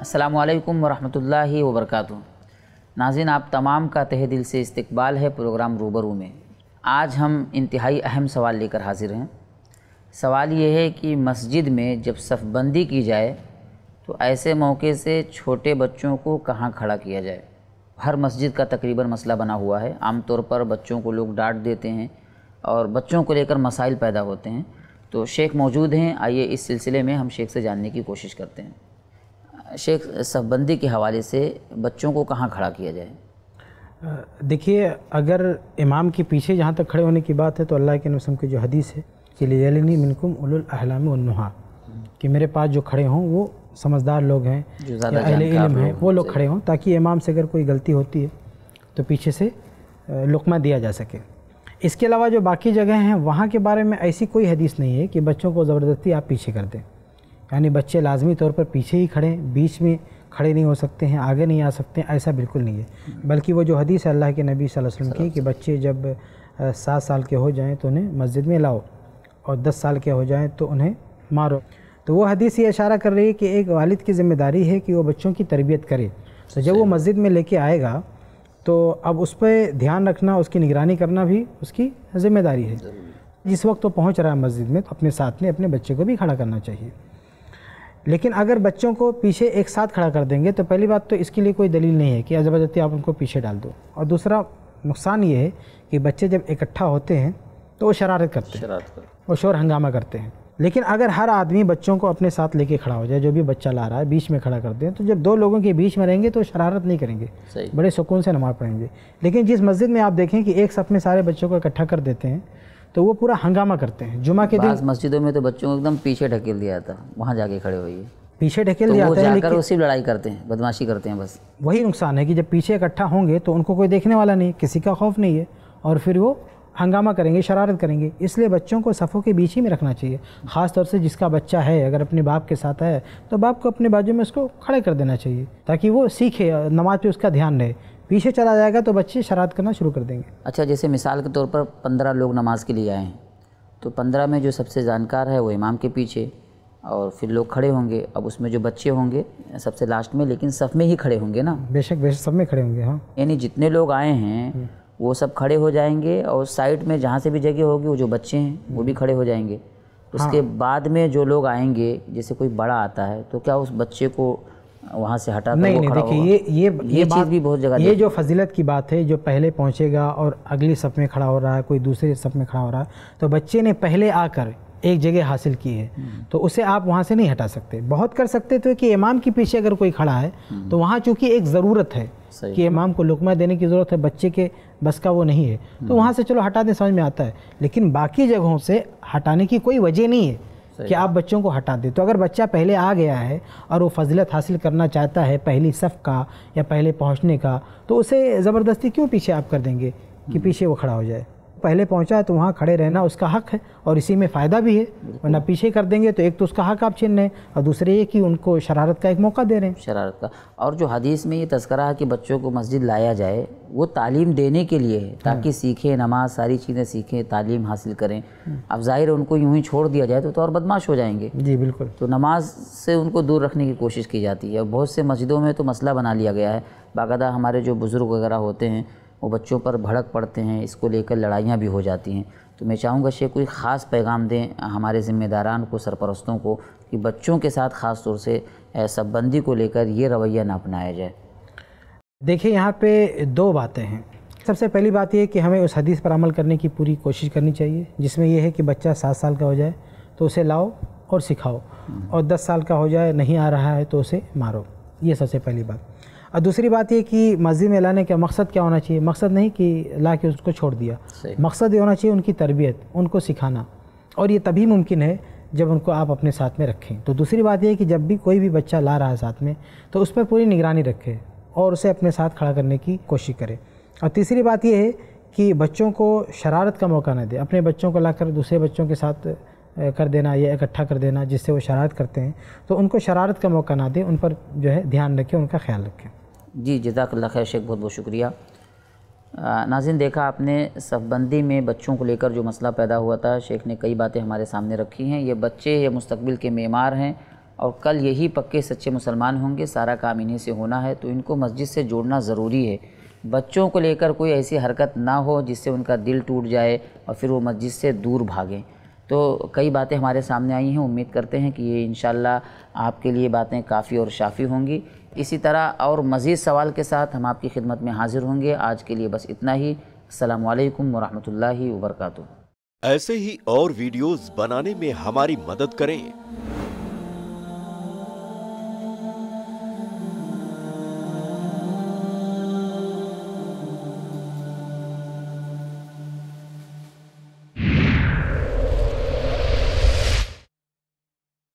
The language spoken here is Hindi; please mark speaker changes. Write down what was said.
Speaker 1: अस्सलाम वालेकुम रहमतुल्लाहि व बरकातहू नाजिन आप तमाम का तह दिल से इस्तकबाल है प्रोग्राम रूबरू में आज हम इंतहाई अहम सवाल लेकर हाजिर हैं सवाल ये है कि मस्जिद में जब सफ़बंदी की जाए तो ऐसे मौके से छोटे बच्चों को कहाँ खड़ा किया जाए हर मस्जिद का तकरीबन मसला बना हुआ है आम तौर पर बच्चों को लोग डांट देते हैं और बच्चों को लेकर मसाइल पैदा होते हैं तो शेख मौजूद हैं आइए इस सिलसिले में हम शेख से जानने की कोशिश करते हैं शेख सबबंदी के हवाले से बच्चों को कहाँ खड़ा किया जाए
Speaker 2: देखिए अगर इमाम के पीछे जहाँ तक खड़े होने की बात है तो अल्लाह के नसम की जो हदीस है कि लियलनी मिनकुम उलहलाम कि मेरे पास जो खड़े हों वो समझदार लोग हैं अहले इलम हैं वो लोग खड़े हों ताकि इमाम से अगर कोई गलती होती है तो पीछे से लुकमा दिया जा सके इसके अलावा जो बाकी जगह हैं वहाँ के बारे में ऐसी कोई हदीस नहीं है कि बच्चों को ज़बरदस्ती आप पीछे कर दें यानी बच्चे लाजमी तौर पर पीछे ही खड़े बीच में खड़े नहीं हो सकते हैं आगे नहीं आ सकते ऐसा बिल्कुल नहीं है बल्कि वो जो हदीस है अल्लाह के नबी वसल्लम की कि बच्चे जब सात साल के हो जाएँ तो उन्हें मस्जिद में लाओ और दस साल के हो जाएँ तो उन्हें मारो तो वो हदीस ये इशारा कर रही है कि एक वालिद की ज़िम्मेदारी है कि वो बच्चों की तरबियत करे तो जब वो मस्जिद में लेके आएगा तो अब उस पर ध्यान रखना उसकी निगरानी करना भी उसकी ज़िम्मेदारी है जिस वक्त वो पहुँच रहा है मस्जिद में तो अपने साथ में अपने बच्चे को भी खड़ा करना चाहिए लेकिन अगर बच्चों को पीछे एक साथ खड़ा कर देंगे तो पहली बात तो इसके लिए कोई दलील नहीं है कि ज़बरदस्ती आप उनको पीछे डाल दो और दूसरा नुकसान ये है कि बच्चे जब इकट्ठा होते हैं तो वो शरारत करते हैं वो शोर हंगामा करते हैं लेकिन अगर हर आदमी बच्चों को अपने साथ लेके खड़ा हो जाए जो भी बच्चा ला रहा है बीच में खड़ा कर दें तो जब दो लोगों के बीच में रहेंगे तो शरारत नहीं करेंगे बड़े सुकून से नमाज़ पढ़ेंगे लेकिन जिस मस्जिद में आप देखें कि एक सफ़ में सारे बच्चों को इकट्ठा कर देते हैं तो वो पूरा हंगामा करते हैं जुमा के दिन
Speaker 1: मस्जिदों में तो बच्चों को एकदम पीछे ढकेल दिया जाता वहाँ जाके खड़े होइए पीछे ढकेल तो दिया जाता है लेकिन सिर्फ लड़ाई करते हैं बदमाशी करते हैं बस
Speaker 2: वही नुकसान है कि जब पीछे इकट्ठा होंगे तो उनको कोई देखने वाला नहीं किसी का खौफ नहीं है और फिर वो हंगामा करेंगे शरारत करेंगे इसलिए बच्चों को सफ़ों के बीच ही में रखना चाहिए ख़ास तौर से जिसका बच्चा है अगर अपने बाप के साथ है तो बाप को अपने बाजू में उसको खड़े कर देना चाहिए ताकि वो सीखे नमाज पे उसका ध्यान रहे पीछे चला जाएगा तो बच्चे शरारत करना शुरू कर देंगे
Speaker 1: अच्छा जैसे मिसाल के तौर पर पंद्रह लोग नमाज के लिए आए हैं तो पंद्रह में जो सबसे जानकार है वो इमाम के पीछे और फिर लोग खड़े होंगे अब उसमें जो बच्चे होंगे सबसे लास्ट में लेकिन सब में ही खड़े होंगे ना
Speaker 2: बेशक बेशक सब में खड़े होंगे हाँ
Speaker 1: यानी जितने लोग आए हैं हम्म। वो सब खड़े हो जाएंगे और साइड में जहाँ से भी जगह होगी वो जो बच्चे हैं वो भी हम्म। खड़े हो जाएंगे हाँ। उसके हाँ। बाद में जो लोग आएंगे जैसे कोई बड़ा आता है तो क्या उस बच्चे को वहाँ से हटा नहीं नहीं देखिए ये ये ये चीज़ भी बहुत जगह ये जो
Speaker 2: फजीलत की बात है जो पहले पहुँचेगा और अगली सप में खड़ा हो रहा है कोई दूसरे सप में खड़ा हो रहा है तो बच्चे ने पहले आकर एक जगह हासिल की है हम्म। तो उसे आप वहाँ से नहीं हटा सकते बहुत कर सकते तो कि इमाम के पीछे अगर कोई खड़ा है हम्म। तो वहाँ चूँकि एक ज़रूरत है कि इमाम को लुकमा देने की ज़रूरत है बच्चे के बस का वो नहीं है तो हम्म। वहाँ से चलो हटा दें समझ में आता है लेकिन बाकी जगहों से हटाने की कोई वजह नहीं है कि आप बच्चों को हटा दें तो अगर बच्चा पहले आ गया है और वो फजलत हासिल करना चाहता है पहली सफ़ का या पहले पहुँचने का तो उसे ज़बरदस्ती क्यों पीछे आप कर देंगे कि हम्म। पीछे वो खड़ा हो जाए पहले पहुंचा तो वहाँ खड़े रहना उसका हक है और इसी में फ़ायदा भी है वरना पीछे कर देंगे तो एक तो
Speaker 1: उसका हक आप छीन रहे हैं और दूसरे ये कि उनको शरारत का एक मौका दे रहे हैं शरारत का और जो हदीस में ये तस्करा है कि बच्चों को मस्जिद लाया जाए वो तालीम देने के लिए है ताकि हाँ। सीखें नमाज सारी चीज़ें सीखें तालीम हासिल करें हाँ। अब ज़ाहिर उनको यूँ ही छोड़ दिया जाए तो, तो और बदमाश हो जाएंगे जी बिल्कुल तो नमाज से उनको दूर रखने की कोशिश की जाती है बहुत से मस्जिदों में तो मसला बना लिया गया है बाकायदा हमारे जो बुज़ुर्ग वगैरह होते हैं वो बच्चों पर भड़क पड़ते हैं इसको लेकर लड़ाइयाँ भी हो जाती हैं तो मैं चाहूँगा शेख कोई ख़ास पैगाम दें हमारे ज़िम्मेदारान को सरपरस्तों को कि बच्चों के साथ ख़ास तौर से सबबंदी को लेकर ये रवैया ना अपनाया जाए
Speaker 2: देखिए यहाँ पे दो बातें हैं सबसे पहली बात यह कि हमें उस हदीस पर अमल करने की पूरी कोशिश करनी चाहिए जिसमें यह है कि बच्चा सात साल का हो जाए तो उसे लाओ और सिखाओ और दस साल का हो जाए नहीं आ रहा है तो उसे मारो ये सबसे पहली बात और दूसरी बात ये कि मस्जिद में लाने का मकसद क्या होना चाहिए मकसद नहीं कि ला के उसको छोड़ दिया मकसद ये होना चाहिए उनकी तरबियत उनको सिखाना और ये तभी मुमकिन है जब उनको आप अपने साथ में रखें तो दूसरी बात यह कि जब भी कोई भी बच्चा ला रहा है साथ में तो उस पर पूरी निगरानी रखें और उसे अपने साथ खड़ा करने की कोशिश करें और तीसरी बात यह है कि बच्चों को शरारत का मौका ना दे अपने बच्चों को लाकर दूसरे बच्चों के साथ कर देना या इकट्ठा कर देना जिससे वो शरारत करते हैं तो उनको शरारत का मौका ना दें उन पर जो है ध्यान रखें उनका ख्याल रखें
Speaker 1: जी जजाकल्ला खैर शेख बहुत बहुत शुक्रिया नाजिन देखा आपने सफबंदी में बच्चों को लेकर जो मसला पैदा हुआ था शेख ने कई बातें हमारे सामने रखी हैं ये बच्चे ये मुस्तबिल के मेमार हैं और कल यही पक्के सच्चे मुसलमान होंगे सारा काम इन्हीं से होना है तो इनको मस्जिद से जोड़ना ज़रूरी है बच्चों को लेकर कोई ऐसी हरकत ना हो जिससे उनका दिल टूट जाए और फिर वो मस्जिद से दूर भागें तो कई बातें हमारे सामने आई हैं उम्मीद करते हैं कि ये इन आपके लिए बातें काफ़ी और शाफ़ी होंगी इसी तरह और मज़ीद सवाल के साथ हम आपकी खिदमत में हाजिर होंगे आज के लिए बस इतना ही अल्लाम वरहमल वर्का
Speaker 2: ऐसे ही और वीडियोज़ बनाने में हमारी मदद करें